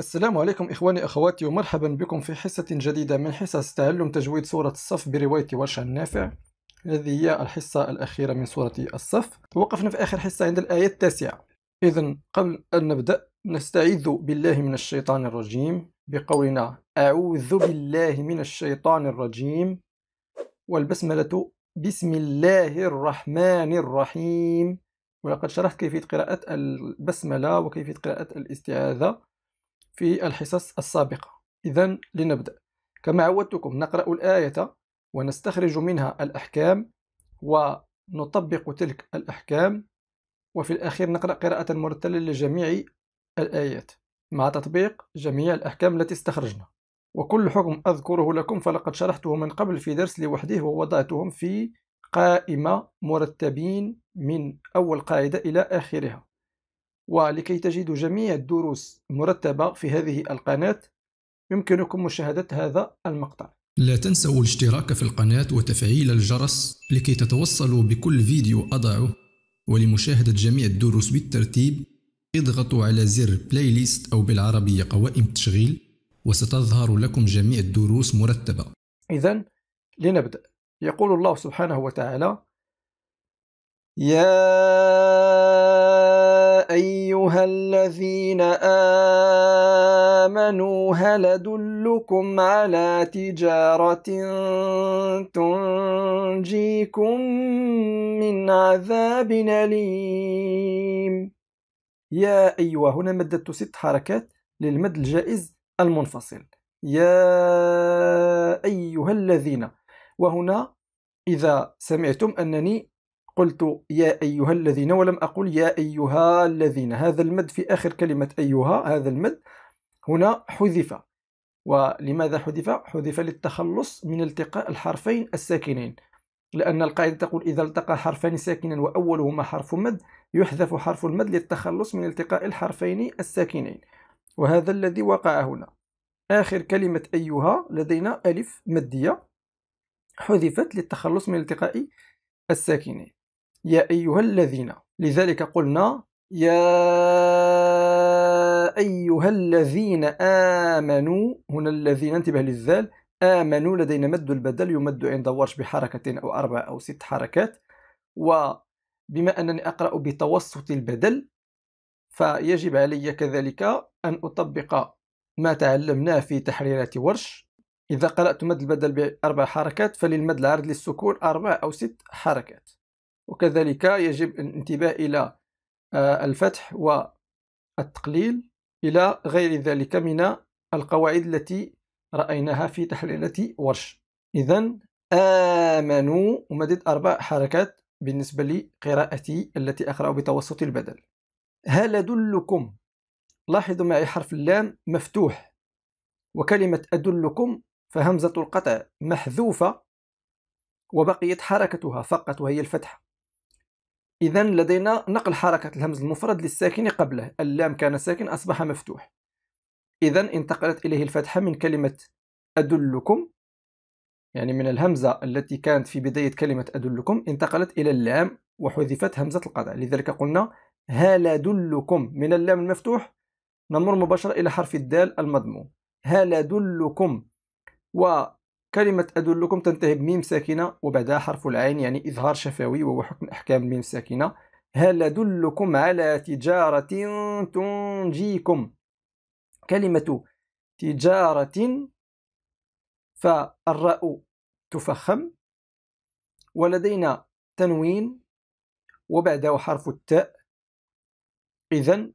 السلام عليكم إخواني أخواتي ومرحبا بكم في حصة جديدة من حصص تعلم تجويد سورة الصف برواية ورشة النافع هذه هي الحصة الأخيرة من سورة الصف توقفنا في آخر حصة عند الآية التاسعة إذا قبل أن نبدأ نستعيذ بالله من الشيطان الرجيم بقولنا أعوذ بالله من الشيطان الرجيم والبسملة بسم الله الرحمن الرحيم ولقد شرحت كيفية قراءة البسملة وكيفية قراءة الاستعاذة في الحصص السابقة إذا لنبدأ كما عودتكم نقرأ الآية ونستخرج منها الأحكام ونطبق تلك الأحكام وفي الأخير نقرأ قراءة مرتلة لجميع الآيات مع تطبيق جميع الأحكام التي استخرجنا وكل حكم أذكره لكم فلقد شرحته من قبل في درس لوحده ووضعتهم في قائمة مرتبين من أول قاعدة إلى آخرها ولكي تجدوا جميع الدروس مرتبة في هذه القناة يمكنكم مشاهدة هذا المقطع لا تنسوا الاشتراك في القناة وتفعيل الجرس لكي تتوصلوا بكل فيديو أضعه ولمشاهدة جميع الدروس بالترتيب اضغطوا على زر بلاي ليست أو بالعربية قوائم التشغيل وستظهر لكم جميع الدروس مرتبة إذا لنبدأ يقول الله سبحانه وتعالى يا أيها الذين آمنوا هل أدلكم على تجارة تنجيكم من عذاب أليم يا أيها هنا مددت ست حركات للمد الجائز المنفصل يا أيها الذين وهنا إذا سمعتم أنني قلت يا أيها الذين ولم أقل يا أيها الذين هذا المد في آخر كلمة أيها هذا المد هنا حذف ولماذا حذف؟ حذف للتخلص من التقاء الحرفين الساكنين لأن القاعدة تقول إذا التقى حرفان ساكنا وأولهما حرف مد يحذف حرف المد للتخلص من التقاء الحرفين الساكنين وهذا الذي وقع هنا آخر كلمة أيها لدينا ألف مدية حذفت للتخلص من التقاء الساكنين يا أيها الذين لذلك قلنا يا أيها الذين آمنوا هنا الذين انتبه للذال آمنوا لدينا مد البدل يمد عند ورش بحركة أو أربع أو ست حركات وبما أنني أقرأ بتوسط البدل فيجب علي كذلك أن أطبق ما تعلمناه في تحريرات ورش إذا قرأت مد البدل بأربع حركات فللمد العرض للسكون أربع أو ست حركات وكذلك يجب الانتباه إلى آه، الفتح والتقليل إلى غير ذلك من القواعد التي رأيناها في تحليلة ورش إذا آمنوا ومدد أربع حركات بالنسبة لقراءتي التي أقرأ بتوسط البدل هل أدلكم لاحظوا معي حرف اللام مفتوح وكلمة أدلكم فهمزة القطع محذوفة وبقيت حركتها فقط وهي الفتحة إذا لدينا نقل حركة الهمز المفرد للساكن قبله اللام كان ساكن أصبح مفتوح إذا انتقلت إليه الفتحة من كلمة أدلكم يعني من الهمزة التي كانت في بداية كلمة أدلكم انتقلت إلى اللام وحذفت همزة القطع لذلك قلنا هل أدلكم من اللام المفتوح نمر مباشرة إلى حرف الدال المضموم هل أدلكم و كلمة أدلكم تنتهي بميم ساكنة وبعدها حرف العين يعني إظهار شفوي وهو حكم أحكام الميم ساكنة هل أدلكم على تجارة تنجيكم كلمة تجارة فالراء تفخم ولدينا تنوين وبعده حرف التاء إذا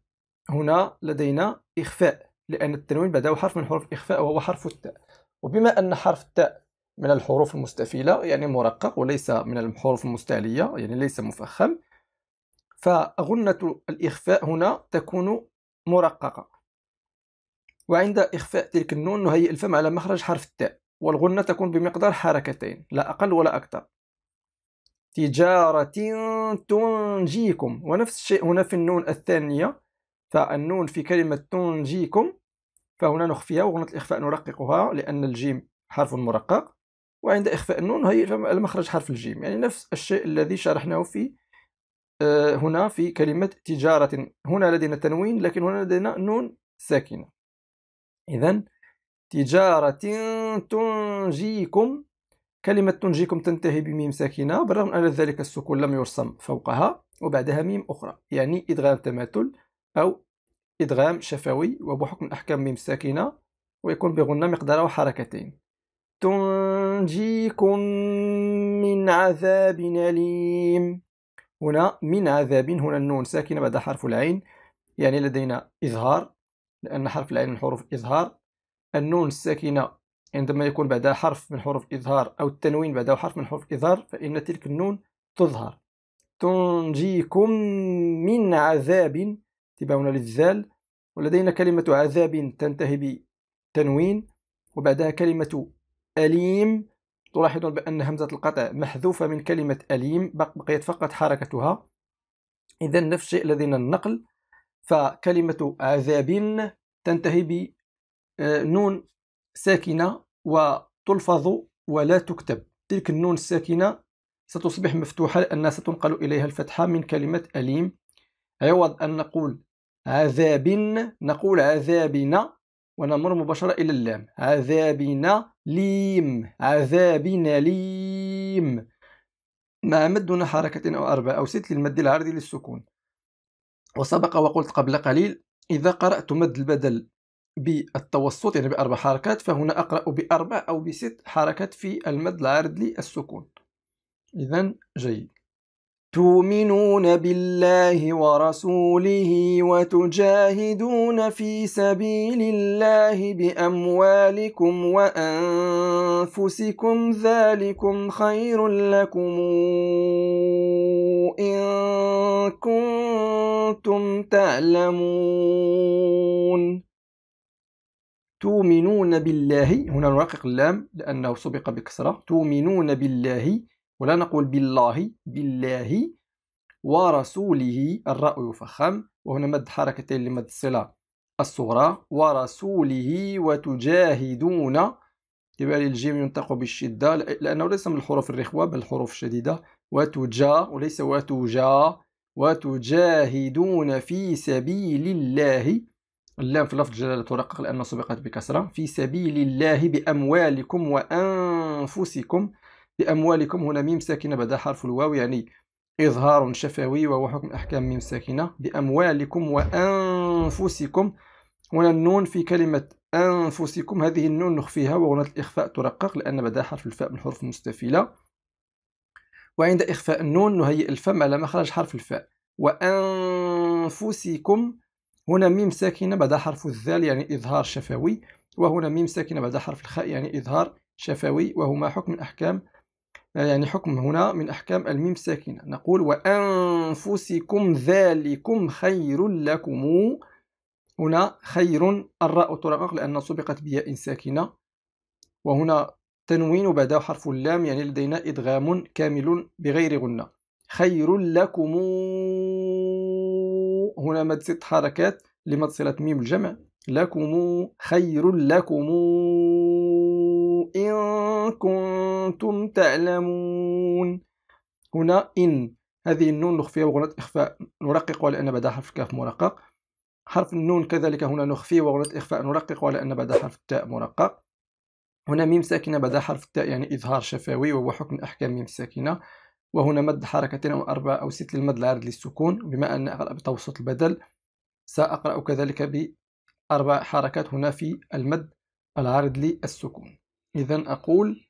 هنا لدينا إخفاء لأن التنوين بعده حرف من حروف الإخفاء وهو حرف التاء وبما أن حرف التاء من الحروف المستفيلة يعني مرقق وليس من الحروف المستعلية يعني ليس مفخم فغنة الإخفاء هنا تكون مرققة وعند إخفاء تلك النون نهيئ الفم على مخرج حرف التاء والغنة تكون بمقدار حركتين لا أقل ولا أكثر تجارة تنجيكم ونفس الشيء هنا في النون الثانية فالنون في كلمة تنجيكم فهنا نخفيها وغنة الإخفاء نرققها لأن الجيم حرف مرقق وعند إخفاء النون هي المخرج حرف الجيم يعني نفس الشيء الذي شرحناه في آه، هنا في كلمة تجارة هنا لدينا تنوين لكن هنا لدينا نون ساكنة إذا تجارة تنجيكم كلمة تنجيكم تنتهي بميم ساكنة بالرغم أن ذلك السكون لم يرسم فوقها وبعدها ميم أخرى يعني إدغام تماثل أو إدغام شفوي وبحكم الأحكام ميم ساكنة ويكون بغنة مقداره حركتين تنجيكم من عذاب أليم هنا من عذاب هنا النون ساكنة بعد حرف العين يعني لدينا إظهار لأن حرف العين من حروف إظهار النون الساكنة عندما يكون بعدها حرف من حروف إظهار أو التنوين بعدها حرف من حروف إظهار فإن تلك النون تظهر تنجيكم من عذاب تباون للذال ولدينا كلمة عذاب تنتهي بتنوين وبعدها كلمة أليم تلاحظون بأن همزة القطع محذوفة من كلمة أليم بقيت فقط حركتها إذا نفس الشيء لدينا النقل فكلمة عذاب تنتهي بنون آه، ساكنة وتلفظ ولا تكتب تلك النون الساكنة ستصبح مفتوحة لأنها ستنقل إليها الفتحة من كلمة أليم عوض أن نقول عذاب نقول عذابنا ونمر مباشرة إلى اللام عذابنا ليم عذابنا ليم مع مد دون حركة أو أربع أو ست للمد العرضي للسكون وسبق وقلت قبل قليل إذا قرأت مد البدل بالتوسط يعني بأربع حركات فهنا أقرأ بأربع أو بست حركات في المد العرض للسكون إذا جيد تؤمنون بالله ورسوله وتجاهدون في سبيل الله باموالكم وانفسكم ذلكم خير لكم ان كنتم تعلمون تؤمنون بالله هنا نرقق اللام لانه سبق بكسره تؤمنون بالله ولا نقول بالله بالله ورسوله الراء يفخم وهنا مد حركتين لمد الصلة الصغرى ورسوله وتجاهدون تبالي الجيم ينطق بالشدة لأنه ليس من الحروف الرخوة بل الحروف الشديدة وتجا وليس وتجا وتجاهدون في سبيل الله اللام في لفظ الجلالة ترقق لأنه سبقت بكسرة في سبيل الله بأموالكم وأنفسكم لأموالكم هنا ميم ساكنة بعد حرف الواو يعني إظهار شفوي وهو حكم أحكام ميم ساكنة بأموالكم وأنفسكم هنا النون في كلمة أنفسكم هذه النون نخفيها وهنا الإخفاء ترقق لأن بدا حرف الفاء من حروف المستفيلة وعند إخفاء النون نهيئ الفم على مخرج حرف الفاء وأنفسكم هنا ميم ساكنة بعد حرف الذال يعني إظهار شفوي وهنا ميم ساكنة بعد حرف الخاء يعني إظهار شفوي وهما حكم أحكام آه، يعني حكم هنا من أحكام الميم الساكنة نقول وأنفسكم ذلكم خير لكم هنا خير الراء طرقق لأن سبقت بياء ساكنة وهنا تنوين بعد حرف اللام يعني لدينا إدغام كامل بغير غنة خير لكم هنا مد ست حركات لمد صلة ميم الجمع لكم خير لكم كنتم تعلمون هنا إن هذه النون نخفيها وغنة إخفاء نرقق على أن بعدها حرف الكاف مرقق حرف النون كذلك هنا نخفي وغنة إخفاء نرقق على أن بعدها حرف التاء مرقق هنا ميم ساكنة بعد حرف التاء يعني إظهار شفوي وهو حكم أحكام ميم ساكنة وهنا مد حركتين أو أربعة أو ست للمد العارض للسكون بما أن أقرأ بتوسط البدل سأقرأ كذلك بأربع حركات هنا في المد العارض للسكون إذا أقول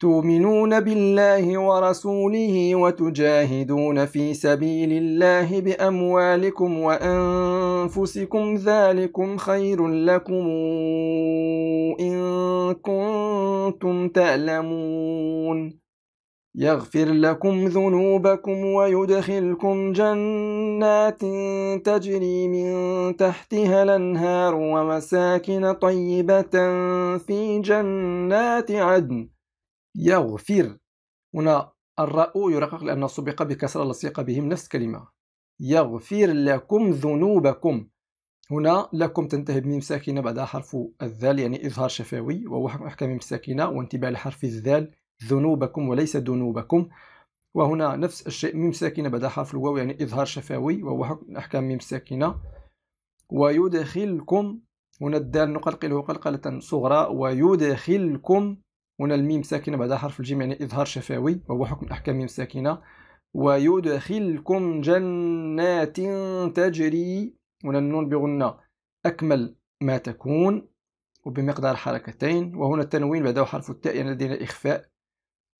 تؤمنون بالله ورسوله وتجاهدون في سبيل الله بأموالكم وأنفسكم ذلكم خير لكم إن كنتم تعلمون يغفر لكم ذنوبكم ويدخلكم جنات تجري من تحتها الانهار ومساكن طيبة في جنات عدن يغفر هنا الراء يرقق لأنه سبق بكسر لصيق بهم نفس كلمة يغفر لكم ذنوبكم هنا لكم تنتهي بميم ساكنة بعدها حرف الذال يعني إظهار شفوي وهو حكم أحكام ساكنة وانتباه لحرف الذال ذنوبكم وليس ذنوبكم وهنا نفس الشيء ميم ساكنة بعد حرف الواو يعني إظهار شفوي وهو حكم أحكام ميم ساكنة ويدخلكم هنا الدال نقلقله قلقلة صغرى ويدخلكم هنا الميم ساكنة بعد حرف الجيم يعني إظهار شفوي وهو حكم أحكام ميم ساكنة ويدخلكم جنات تجري هنا النون بغنة أكمل ما تكون وبمقدار حركتين وهنا التنوين بعده حرف التاء يعني لدينا إخفاء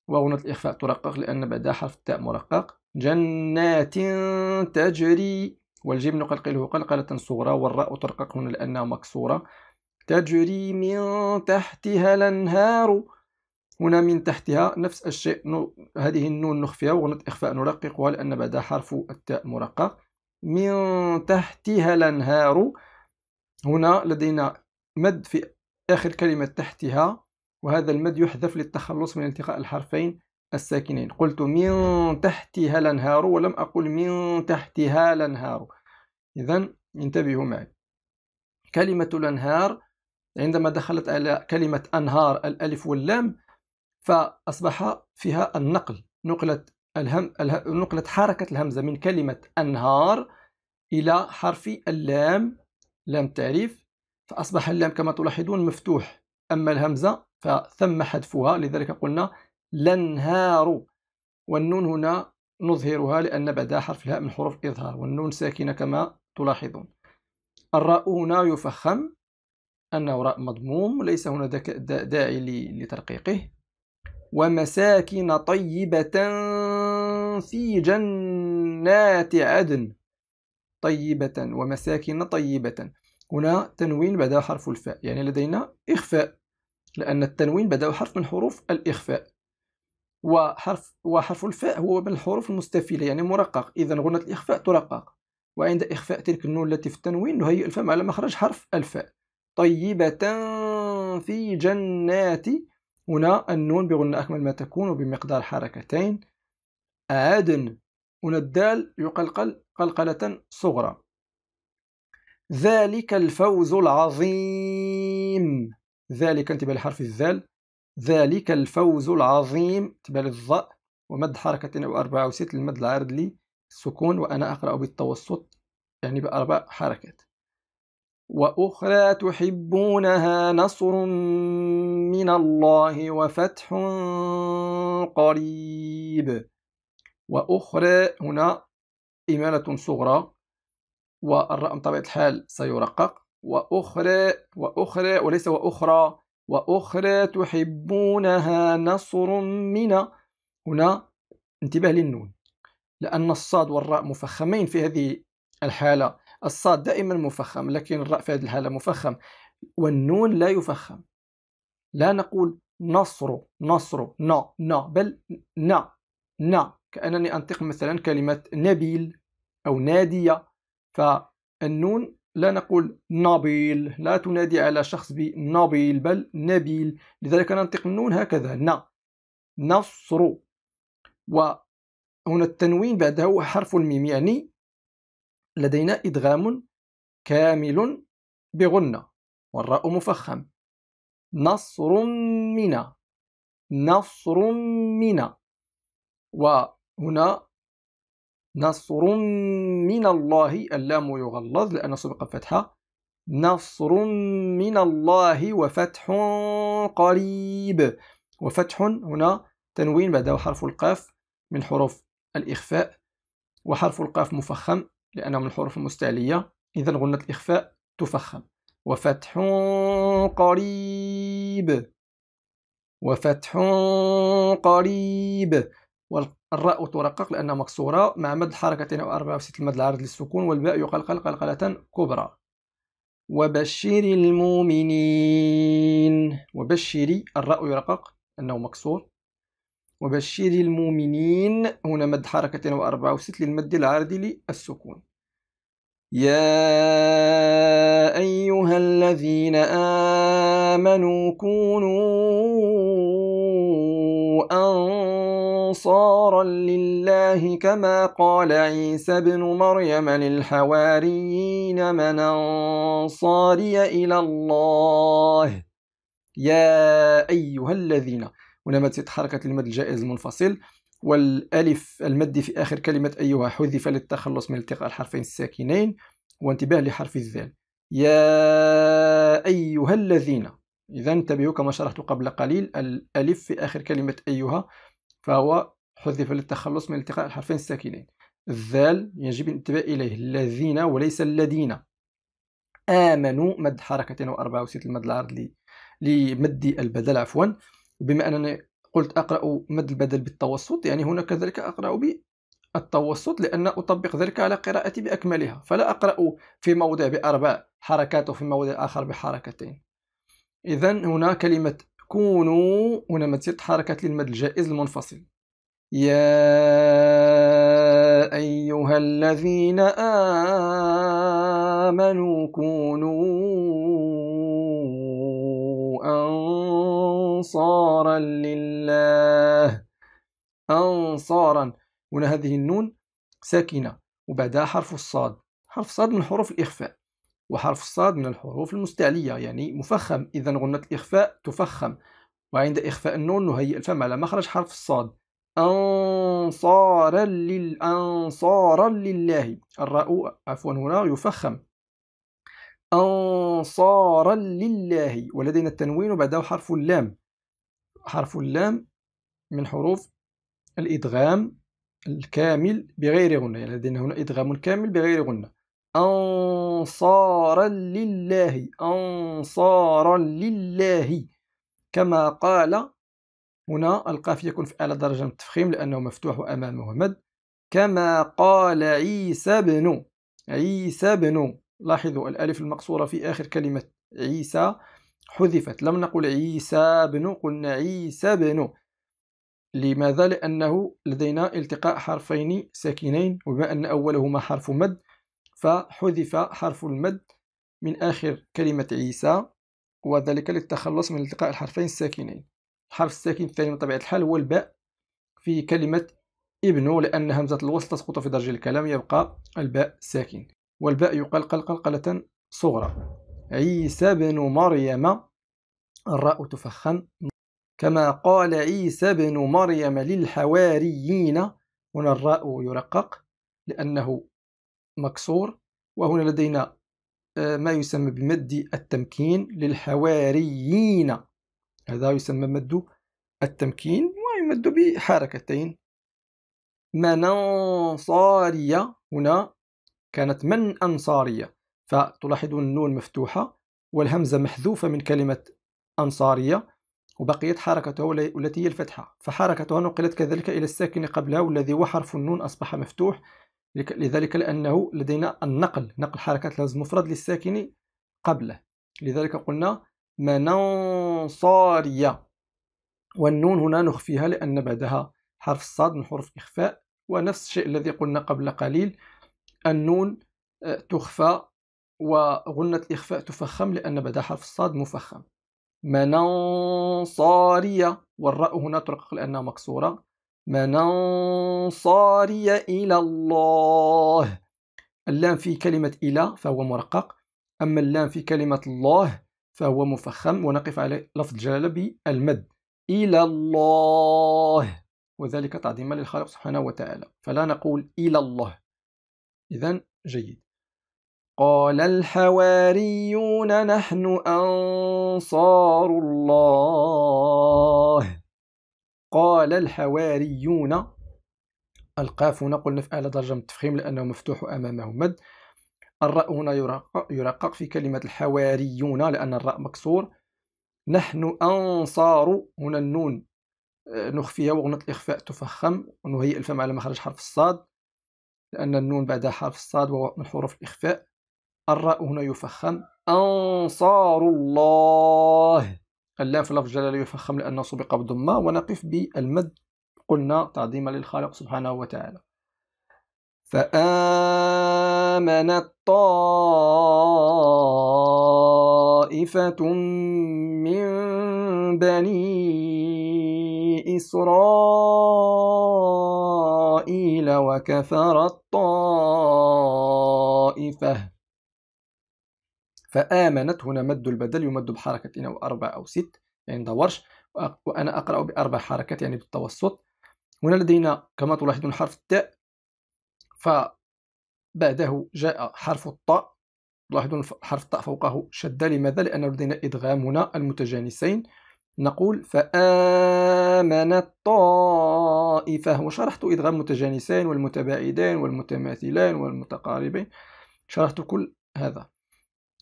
وغنة الإخفاء ترقق لأن بعدها حرف التاء مرقق جنات تجري والجبن قلقله قلقلة صغرى والراء ترقق هنا لأنها مكسورة تجري من تحتها الأنهار هنا من تحتها نفس الشيء هذه النون نخفيها وغنة إخفاء نرققها لأن بعدها حرف التاء مرقق من تحتها الأنهار هنا لدينا مد في آخر كلمة تحتها وهذا المد يحذف للتخلص من التقاء الحرفين الساكنين قلت من تحتها الانهار ولم أقل من تحتها الانهار إذا انتبهوا معي كلمة الانهار عندما دخلت على كلمة أنهار الألف واللام فأصبح فيها النقل نقلت الهم نقلت حركة الهمزة من كلمة أنهار إلى حرف اللام لام تعريف فأصبح اللام كما تلاحظون مفتوح أما الهمزة فثم حذفها لذلك قلنا لنهار والنون هنا نظهرها لأن بعدها حرف الهاء من حروف الإظهار والنون ساكنة كما تلاحظون الراء هنا يفخم أنه راء مضموم ليس هنا داعي لترقيقه ومساكن طيبة في جنات عدن طيبة ومساكن طيبة هنا تنوين بعد حرف الفاء يعني لدينا إخفاء لأن التنوين بدأ حرف من حروف الإخفاء وحرف وحرف الفاء هو من الحروف المستفيلة يعني مرقق إذا غنة الإخفاء ترقق وعند إخفاء تلك النون التي في التنوين نهيئ الفم على مخرج حرف الفاء طيبة في جنات هنا النون بغنة أكمل ما تكون بمقدار حركتين عدن هنا الدال يقلقل قلقلة صغرى ذلك الفوز العظيم ذلك انتبه لحرف الذال ذلك الفوز العظيم انتبه للظاء ومد حركتين أو أربعة أو ست للمد العارض لي السكون وأنا أقرأ بالتوسط يعني بأربع حركات وأخرى تحبونها نصر من الله وفتح قريب وأخرى هنا إمالة صغرى والراء بطبيعه طبيعة الحال سيرقق وأخرى وأخرى وليس وأخرى وأخرى تحبونها نصر من هنا انتباه للنون لأن الصاد والراء مفخمين في هذه الحالة الصاد دائما مفخم لكن الراء في هذه الحالة مفخم والنون لا يفخم لا نقول نصر نصر ن ن بل ن ن كأنني أنطق مثلا كلمة نبيل أو نادية فالنون لا نقول نبيل لا تنادي على شخص بنبيل بل نبيل لذلك ننطق النون هكذا ن نصر وهنا التنوين بعده هو حرف الميم يعني لدينا إدغام كامل بغنة والراء مفخم نصر منا نصر منا وهنا نصر من الله اللام يغلظ لأن سبق فتحة نصر من الله وفتح قريب وفتح هنا تنوين بعده حرف القاف من حروف الإخفاء وحرف القاف مفخم لأنه من الحروف المستعلية إذا غنة الإخفاء تفخم وفتح قريب وفتح قريب والراء ترقق لأنها مكسورة مع مد الحركتين وأربعة المد العرض للسكون والباء يقلقل قلقلة كبرى وبشر المؤمنين وبشري الراء يرقق أنه مكسور وبشر المؤمنين هنا مد حركتين وأربعة وست للمد العرض للسكون يا أيها الذين آمنوا كونوا أن أنصارا لله كما قال عيسى بن مريم للحواريين من أنصاري إلى الله يا أيها الذين ولما حركة المد الجائز المنفصل والألف المد في آخر كلمة أيها حذف للتخلص من التقاء الحرفين الساكنين وانتباه لحرف الذال يا أيها الذين إذا انتبهوا كما شرحت قبل قليل الألف في آخر كلمة أيها فهو حذف للتخلص من التقاء الحرفين الساكنين الذال يجب الانتباه إليه الذين وليس الذين آمنوا مد حركتين وأربعة وست المد العرض لمد البدل عفوا بما أنني قلت أقرأ مد البدل بالتوسط يعني هنا كذلك أقرأ بالتوسط لأن أطبق ذلك على قراءتي بأكملها فلا أقرأ في موضع بأربع حركات وفي موضع آخر بحركتين إذا هنا كلمة كونوا هنا ونمثل حركات للمد الجائز المنفصل يا أيها الذين آمنوا كونوا أنصارا لله أنصارا هنا هذه النون ساكنة وبعدها حرف الصاد حرف صاد من حروف الإخفاء وحرف الصاد من الحروف المستعلية يعني مفخم إذا غنة الإخفاء تفخم وعند إخفاء النون نهيئ الفم على مخرج حرف الصاد أنصارا للأنصارا لله الراء عفوا هنا يفخم أنصارا لله ولدينا التنوين وبعده حرف اللام حرف اللام من حروف الإدغام الكامل بغير غنة يعني لدينا هنا إدغام كامل بغير غنة أن أنصارا لله أنصارا لله كما قال هنا القاف يكون في أعلى درجة من التفخيم لأنه مفتوح أمامه مد كما قال عيسى بن عيسى بن لاحظوا الألف المقصورة في آخر كلمة عيسى حذفت لم نقل عيسى بن قلنا عيسى بن لماذا؟ لأنه لدينا التقاء حرفين ساكنين وبما أن أولهما حرف مد فحذف حرف المد من آخر كلمة عيسى وذلك للتخلص من التقاء الحرفين الساكنين الحرف الساكن الثاني بطبيعة الحال هو الباء في كلمة ابنه لأن همزة الوصل تسقط في درجة الكلام يبقى الباء ساكن والباء يقال قلقلقلة صغرى عيسى بن مريم الراء تفخم كما قال عيسى بن مريم للحواريين هنا الراء يرقق لأنه مكسور وهنا لدينا آه، ما يسمى بمد التمكين للحواريين هذا يسمى مد التمكين ويمد بحركتين منانصارية هنا كانت من أنصارية فتلاحظون النون مفتوحة والهمزة محذوفة من كلمة أنصارية وبقيت حركته التي هي الفتحة فحركتها نقلت كذلك إلى الساكن قبلها والذي هو حرف النون أصبح مفتوح لذلك لأنه لدينا النقل نقل حركات الهز المفرد للساكن قبله لذلك قلنا مننصاريا والنون هنا نخفيها لأن بعدها حرف الصاد من حروف إخفاء ونفس الشيء الذي قلنا قبل قليل النون آه، تخفى وغنة الإخفاء تفخم لأن بعدها حرف الصاد مفخم منانصارية والراء هنا ترقق لأنها مكسورة من أنصاري إلى الله اللام في كلمة إلى فهو مرقق أما اللام في كلمة الله فهو مفخم ونقف على لفظ الجلالة بالمد إلى الله وذلك تعظيما للخالق سبحانه وتعالى فلا نقول إلى الله إذا جيد قال الحواريون نحن أنصار الله قال الحواريون القاف هنا قلنا في أعلى درجة من التفخيم لأنه مفتوح أمامه مد الراء هنا يرقق, في كلمة الحواريون لأن الراء مكسور نحن أنصار هنا النون آه، نخفيها وغنط الإخفاء تفخم ونهيئ الفم على مخرج حرف الصاد لأن النون بعدها حرف الصاد وهو من حروف الإخفاء الراء هنا يفخم أنصار الله اللام في لفظ جلالة يفخم لأنه سبق بضمة ونقف بالمد قلنا تعظيما للخالق سبحانه وتعالى فآمنت طائفة من بني إسرائيل وكفرت طائفة فآمنت هنا مد البدل يمد بحركة إن أو أربع أو ست يعني دورش وأنا أقرأ بأربع حركات يعني بالتوسط هنا لدينا كما تلاحظون حرف التاء فبعده جاء حرف الطاء تلاحظون حرف الطاء فوقه شدة لماذا؟ لأن لدينا إدغام هنا المتجانسين نقول فآمنت طائفة وشرحت إدغام متجانسين والمتباعدين والمتماثلين والمتقاربين شرحت كل هذا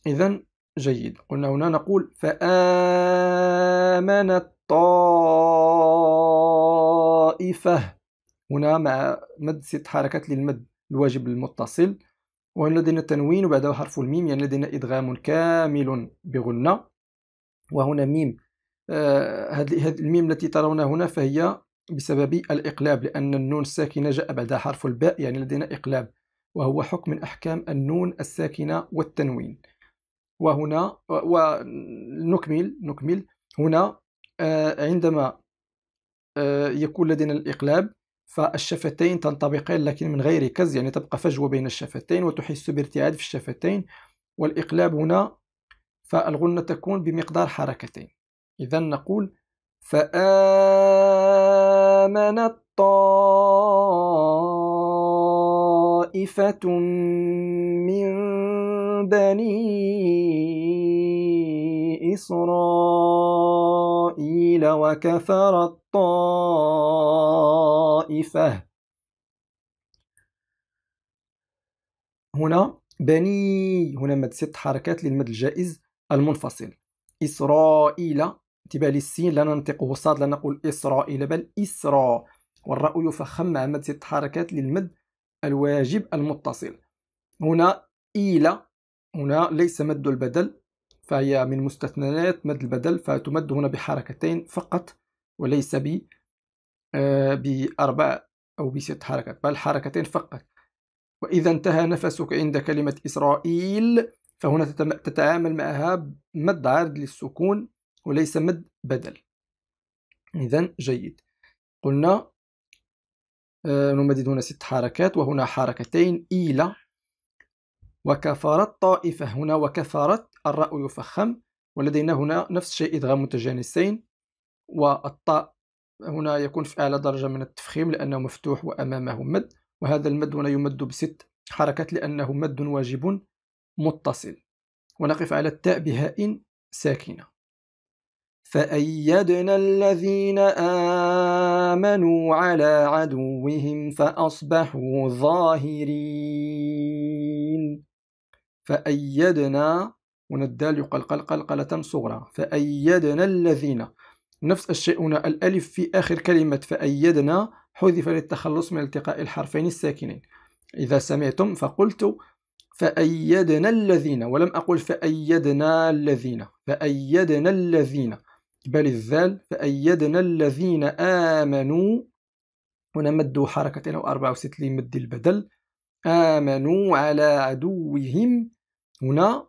إذا جيد قلنا هنا نقول فآمن الطائفة هنا مع مد ست حركات للمد الواجب المتصل وهنا لدينا تنوين وبعده حرف الميم يعني لدينا إدغام كامل بغنة وهنا ميم آه الميم التي ترون هنا فهي بسبب الإقلاب لأن النون الساكنة جاء بعدها حرف الباء يعني لدينا إقلاب وهو حكم من أحكام النون الساكنة والتنوين وهنا ونكمل نكمل هنا آه، عندما آه، يكون لدينا الإقلاب فالشفتين تنطبقان لكن من غير كز يعني تبقى فجوة بين الشفتين وتحس بارتعاد في الشفتين والإقلاب هنا فالغنة تكون بمقدار حركتين إذا نقول فآمنت طائفة من بني إسرائيل وكفر الطائفة هنا بني هنا مد ست حركات للمد الجائز المنفصل إسرائيل انتباه للسين لا ننطقه صاد لا نقول إسرائيل بل إسراء والراء يفخم مع مد ست حركات للمد الواجب المتصل هنا إيلا هنا ليس مد البدل فهي من مستثنيات مد البدل فتمد هنا بحركتين فقط وليس ب آه، بأربع أو بست حركات بل حركتين فقط وإذا انتهى نفسك عند كلمة إسرائيل فهنا تتعامل معها مد عارض للسكون وليس مد بدل إذا جيد قلنا آه، نمدد هنا ست حركات وهنا حركتين إيلا وكفرت طائفة هنا وكفرت الراء يفخم ولدينا هنا نفس الشيء إدغام متجانسين والطاء هنا يكون في أعلى درجة من التفخيم لأنه مفتوح وأمامه مد وهذا المد هنا يمد بست حركات لأنه مد واجب متصل ونقف على التاء بهاء ساكنة فأيدنا الذين آمنوا على عدوهم فأصبحوا ظاهرين فأيدنا هنا الدال يقال قل قلقلة صغرى فأيدنا الذين نفس الشيء هنا الألف في آخر كلمة فأيدنا حذف للتخلص من التقاء الحرفين الساكنين إذا سمعتم فقلت فأيدنا الذين ولم أقل فأيدنا الذين فأيدنا الذين بل الذال فأيدنا الذين آمنوا هنا مدوا حركة أو أربعة وست لمد البدل آمنوا على عدوهم هنا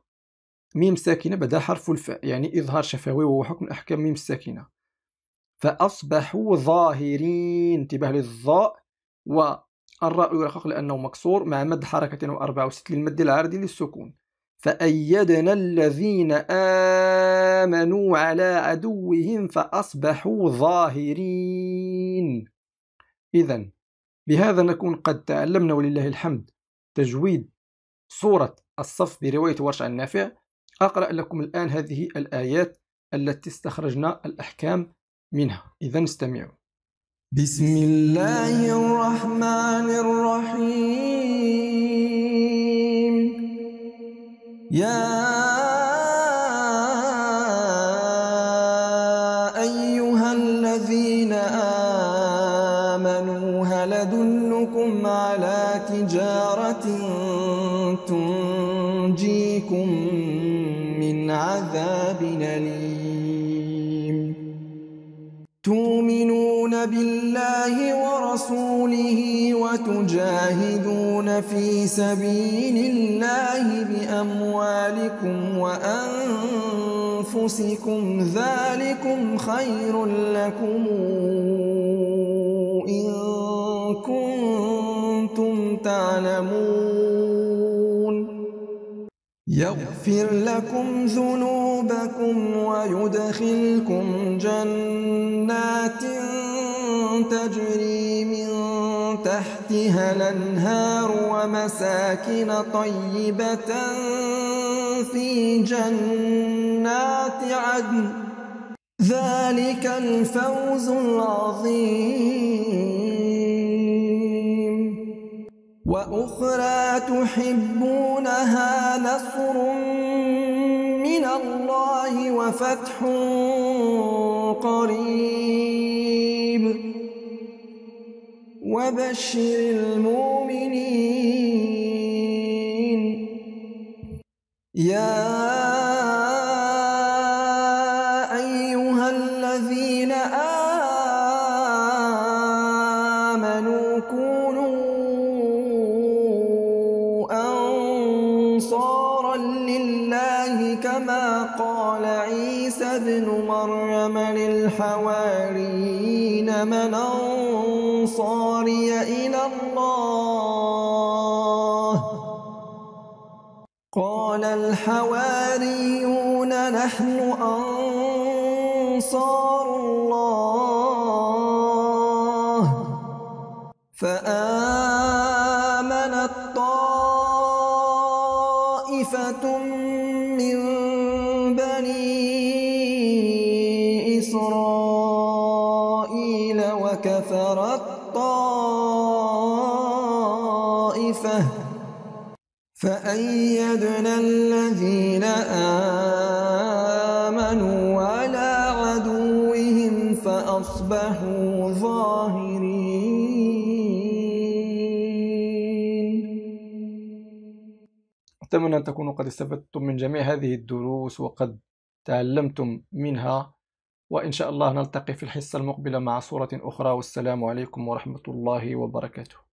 ميم ساكنة بدا حرف الفاء يعني إظهار شفوي وهو حكم أحكام ميم الساكنة فأصبحوا ظاهرين انتباه للظاء والراء يرقق لأنه مكسور مع مد حركة وأربعة وست للمد العارضي للسكون فأيدنا الذين آمنوا على عدوهم فأصبحوا ظاهرين إذا بهذا نكون قد تعلمنا ولله الحمد تجويد صورة الصف برواية ورش عن نافع أقرأ لكم الآن هذه الآيات التي استخرجنا الأحكام منها إذا استمعوا بسم الله الرحمن الرحيم يا ورسوله وتجاهدون في سبيل الله بأموالكم وأنفسكم ذلكم خير لكم إن كنتم تعلمون يغفر لكم ذنوبكم ويدخلكم جنات تجري تحتها الأنهار ومساكن طيبة في جنات عدن ذلك الفوز العظيم وأخرى تحبونها نصر من الله وفتح وبشر المؤمنين يا قال الحواريون نحن أنصار الله فآمنوا وأيدنا الذين آمنوا على عدوهم فأصبحوا ظاهرين أتمنى أن تكونوا قد استفدتم من جميع هذه الدروس وقد تعلمتم منها وإن شاء الله نلتقي في الحصة المقبلة مع صورة أخرى والسلام عليكم ورحمة الله وبركاته